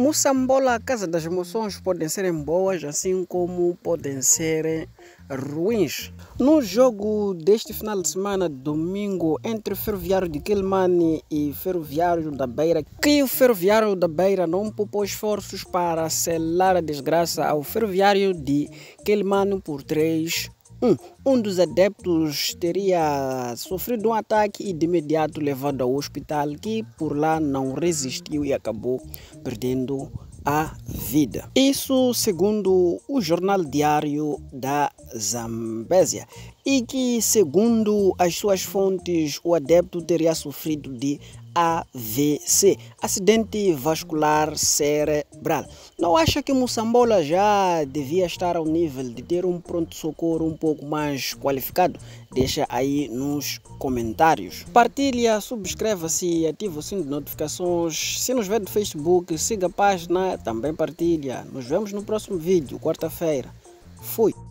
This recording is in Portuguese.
Moçambola, Casa das Emoções, podem ser boas, assim como podem ser ruins. No jogo deste final de semana, domingo, entre Ferroviário de Quilmane e Ferroviário da Beira, que o Ferroviário da Beira não poupou esforços para selar a desgraça ao Ferroviário de Quilmane por 3 um, um dos adeptos teria sofrido um ataque e de imediato levado ao hospital, que por lá não resistiu e acabou perdendo a vida. Isso segundo o jornal diário da Zambésia e que, segundo as suas fontes, o adepto teria sofrido de AVC, acidente vascular cerebral. Não acha que Moçambola já devia estar ao nível de ter um pronto-socorro um pouco mais qualificado? Deixa aí nos comentários. Partilha, subscreva-se, e ativa o sino de notificações. Se nos vê no Facebook, siga a página, também partilha. Nos vemos no próximo vídeo, quarta-feira. Fui!